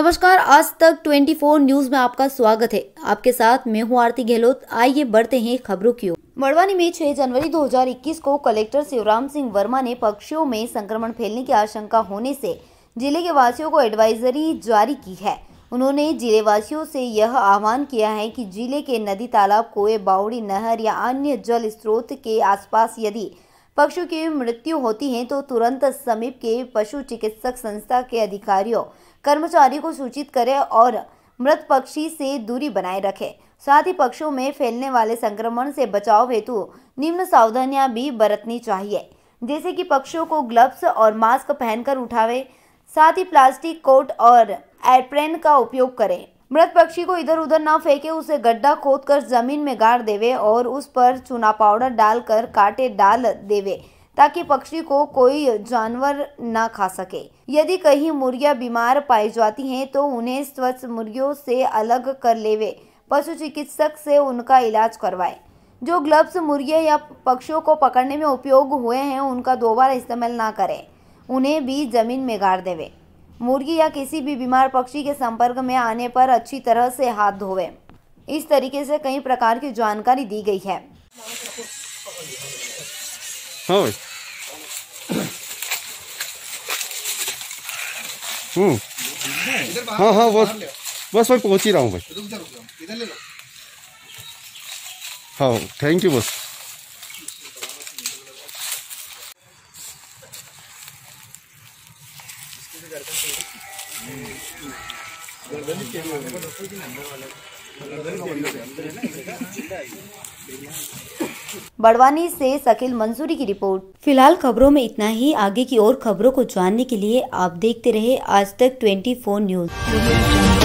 नमस्कार आज तक 24 न्यूज में आपका स्वागत है आपके साथ मैं हूँ आरती गहलोत आइए बढ़ते हैं खबरों की ओर मड़वानी में 6 जनवरी 2021 को कलेक्टर शिवराम सिंह वर्मा ने पक्षियों में संक्रमण फैलने की आशंका होने से जिले के वासियों को एडवाइजरी जारी की है उन्होंने जिले वासियों से यह आह्वान किया है कि जिले के नदी तालाब कुएं बावड़ी नहर या अन्य जल स्रोत के आसपास यदि पशु की मृत्यु होती है तो तुरंत समीप के पशु चिकित्सक संस्था के अधिकारियों कर्मचारी को सूचित करें और मृत पक्षी से दूरी बनाए रखें साथ ही पक्षियों में फैलने वाले संक्रमण से बचाव हेतु निम्न सावधानियां भी बरतनी चाहिए जैसे कि पक्षियों को ग्लव्स और मास्क पहनकर उठावे साथ ही प्लास्टिक कोट और एयरप्रेन का उपयोग करें मृत पक्षी को इधर उधर ना फेंके उसे गड्ढा खोदकर जमीन में गाड़ देवे और उस पर चूना पाउडर डालकर कांटे डाल देवे ताकि पक्षी को कोई जानवर ना खा सके यदि कहीं मुर्गियां बीमार पाई जाती हैं तो उन्हें स्वच्छ मुर्गियों से अलग कर लेवे पशु चिकित्सक से उनका इलाज करवाए जो ग्लव्स मुर्गियां या पक्षियों को पकड़ने में उपयोग हुए हैं उनका दोबारा इस्तेमाल ना करें उन्हें भी जमीन में गाड़ देवे मुर्गी या किसी भी बीमार पक्षी के संपर्क में आने पर अच्छी तरह से हाथ धोवे इस तरीके से कई प्रकार की जानकारी दी गई है हाँ हम्म। हाँ, हाँ बस बस मैं पहुँच ही रहा हूँ भाई हाँ थैंक यू बस बड़वानी से सकिल मंसूरी की रिपोर्ट फिलहाल खबरों में इतना ही आगे की और खबरों को जानने के लिए आप देखते रहे आज तक 24 न्यूज